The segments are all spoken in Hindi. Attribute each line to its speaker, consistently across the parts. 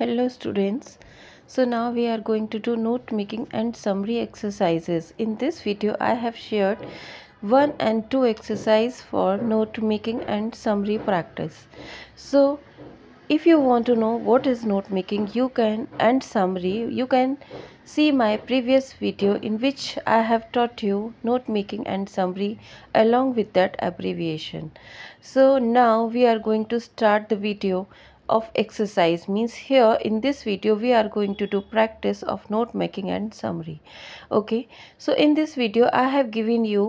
Speaker 1: hello students so now we are going to do note making and summary exercises in this video i have shared one and two exercise for note making and summary practice so if you want to know what is note making you can and summary you can see my previous video in which i have taught you note making and summary along with that abbreviation so now we are going to start the video of exercise means here in this video we are going to do practice of note making and summary okay so in this video i have given you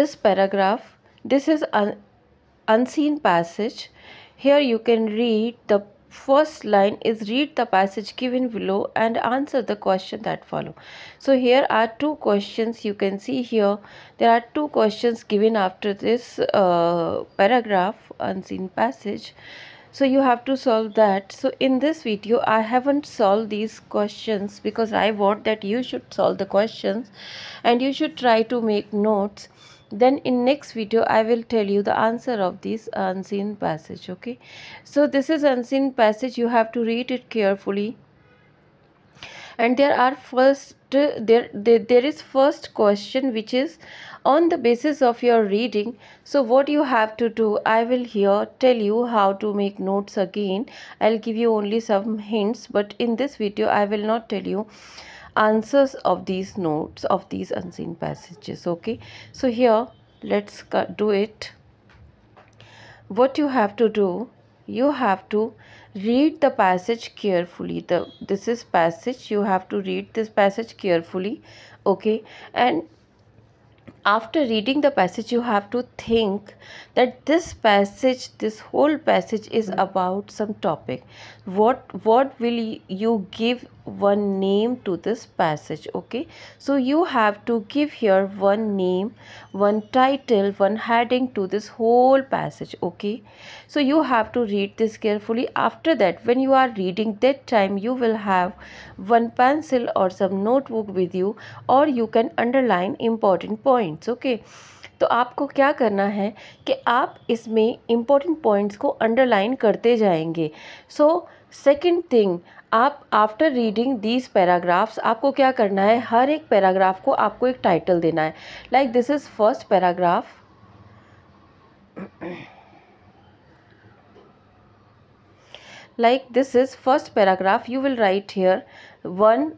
Speaker 1: this paragraph this is an unseen passage here you can read the first line is read the passage given below and answer the question that follow so here are two questions you can see here there are two questions given after this uh, paragraph unseen passage so you have to solve that so in this video i haven't solved these questions because i want that you should solve the questions and you should try to make notes then in next video i will tell you the answer of this unseen passage okay so this is unseen passage you have to read it carefully and there are first there, there there is first question which is on the basis of your reading so what you have to do i will here tell you how to make notes again i'll give you only some hints but in this video i will not tell you answers of these notes of these unseen passages okay so here let's do it what you have to do you have to read the passage carefully the this is passage you have to read this passage carefully okay and after reading the passage you have to think that this passage this whole passage is about some topic what what will you give one name to this passage okay so you have to give here one name one title one heading to this whole passage okay so you have to read this carefully after that when you are reading that time you will have one pencil or some notebook with you or you can underline important points okay तो आपको क्या करना है कि आप इसमें इम्पोर्टेंट पॉइंट्स को अंडरलाइन करते जाएंगे सो so, सेकेंड थिंग आप आफ्टर रीडिंग दीज पैराग्राफ्स आपको क्या करना है हर एक पैराग्राफ को आपको एक टाइटल देना है like this is first paragraph like this is first paragraph you will write here one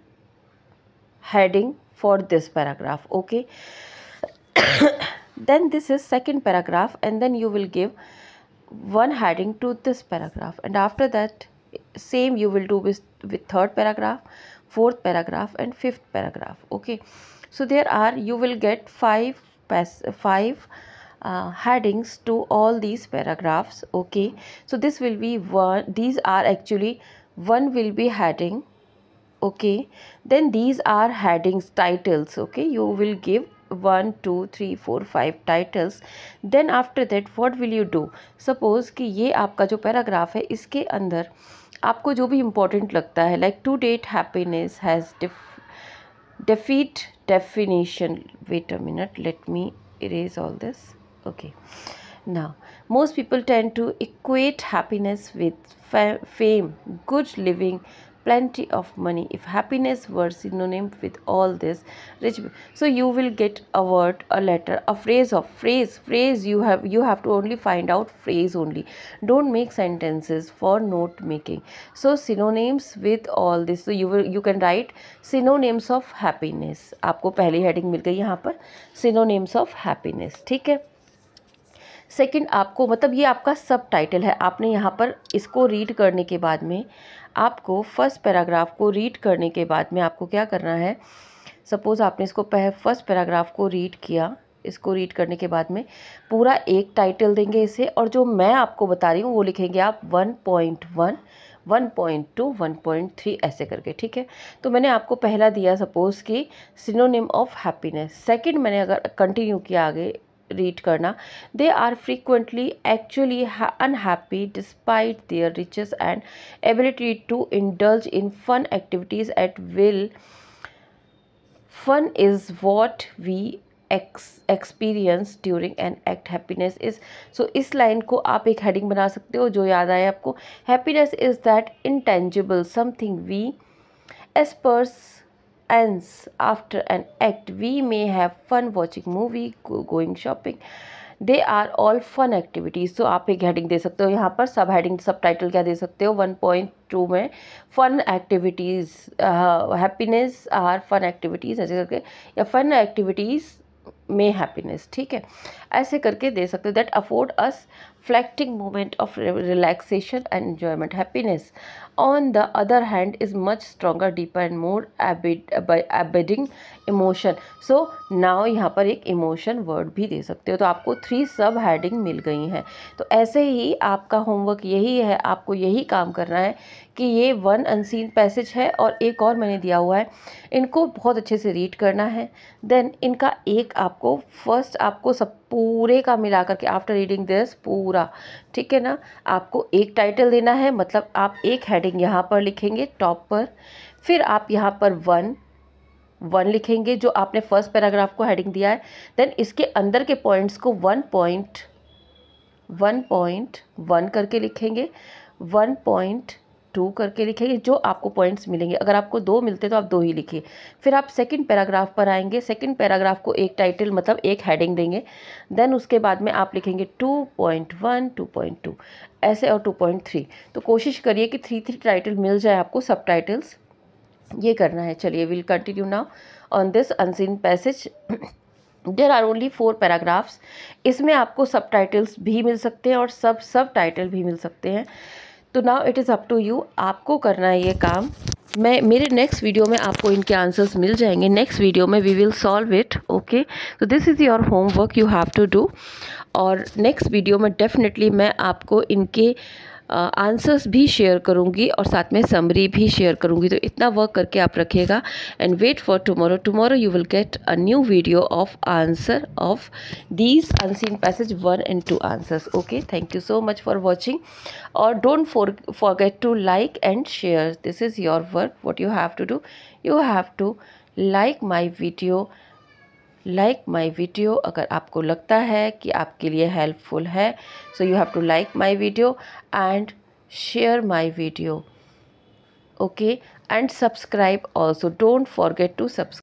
Speaker 1: heading for this paragraph okay then this is second paragraph and then you will give one heading to this paragraph and after that same you will do this with third paragraph fourth paragraph and fifth paragraph okay so there are you will get five five headings to all these paragraphs okay so this will be one these are actually one will be heading okay then these are headings titles okay you will give one two three four five titles then after that what will you do suppose कि ये आपका जो पैराग्राफ है इसके अंदर आपको जो भी इम्पोर्टेंट लगता है like to date happiness has defied definition wait a minute let me erase all this okay ना most people tend to equate happiness with fame good living plenty of money if happiness were synonym with all this rich so you will get a word a letter a phrase of phrase phrase you have you have to only find out phrase only don't make sentences for note making so synonyms with all this so you will you can write synonyms of happiness aapko pehli heading mil gayi yahan par synonyms of happiness theek hai second आपको मतलब ये आपका सब टाइटल है आपने यहाँ पर इसको रीड करने के बाद में आपको फर्स्ट पैराग्राफ को रीड करने के बाद में आपको क्या करना है सपोज़ आपने इसको पह फर्स्ट पैराग्राफ को रीड किया इसको रीड करने के बाद में पूरा एक टाइटल देंगे इसे और जो मैं आपको बता रही हूँ वो लिखेंगे आप one point one one point two one point three ऐसे करके ठीक है तो मैंने आपको पहला दिया सपोज़ कि सिनोनिम ऑफ हैप्पीनेस सेकंड मैंने अगर कंटिन्यू किया आगे रीड करना they are frequently actually unhappy despite their riches and ability to indulge in fun activities at will fun is what we experience during and act happiness is so इस लाइन को आप एक हेडिंग बना सकते हो जो याद आए आपको happiness is that intangible something we as purse ends after an act we may have fun watching movie going shopping they are all fun activities तो आप एक हेडिंग दे सकते हो यहाँ पर सब हेडिंग सब टाइटल क्या दे सकते हो वन पॉइंट टू में fun activities happiness are fun activities ऐसे करके या फन एक्टिविटीज़ में हैप्पीनेस ठीक है ऐसे करके दे सकते हो that afford us fleeting moment of relaxation and enjoyment happiness on the other hand is much stronger deeper and more abiding emotion so now यहाँ पर एक इमोशन वर्ड भी दे सकते हो तो आपको थ्री सब हैडिंग मिल गई हैं तो ऐसे ही आपका होमवर्क यही है आपको यही काम करना है कि ये वन अनसीन पैसेज है और एक और मैंने दिया हुआ है इनको बहुत अच्छे से रीड करना है देन इनका एक आप आपको फर्स्ट आपको सब पूरे का मिला करके आफ्टर रीडिंग दिस पूरा ठीक है ना आपको एक टाइटल देना है मतलब आप एक हेडिंग यहाँ पर लिखेंगे टॉप पर फिर आप यहाँ पर वन वन लिखेंगे जो आपने फर्स्ट पैराग्राफ को हेडिंग दिया है देन इसके अंदर के पॉइंट्स को one point one point one करके लिखेंगे वन पॉइंट टू करके लिखेंगे जो आपको पॉइंट्स मिलेंगे अगर आपको दो मिलते तो आप दो ही लिखिए फिर आप सेकंड पैराग्राफ पर आएंगे सेकंड पैराग्राफ को एक टाइटल मतलब एक हेडिंग देंगे देन उसके बाद में आप लिखेंगे two point one two point two ऐसे और टू पॉइंट थ्री तो कोशिश करिए कि थ्री थ्री टाइटल मिल जाए आपको सब टाइटल्स ये करना है चलिए will continue now on this unseen passage there are only four paragraphs इसमें आपको सब टाइटल्स भी मिल सकते हैं और सब सब टाइटल भी मिल सकते हैं तो now it is up to you आपको करना है ये काम मैं मेरे नेक्स्ट वीडियो में आपको इनके आंसर्स मिल जाएंगे नेक्स्ट वीडियो में we will solve it okay तो this is your homework you have to do और नेक्स्ट वीडियो में डेफिनेटली मैं आपको इनके आंसर्स भी शेयर करूँगी और साथ में समरी भी शेयर करूँगी तो इतना वर्क करके आप रखिएगा and wait for tomorrow tomorrow you will get a new video of answer of these unseen passage one and two answers okay thank you so much for watching और don't forget to like and share this is your work what you have to do you have to like my video like my video अगर आपको लगता है कि आपके लिए हेल्पफुल है so you have to like my video and share my video okay and subscribe also don't forget to subscribe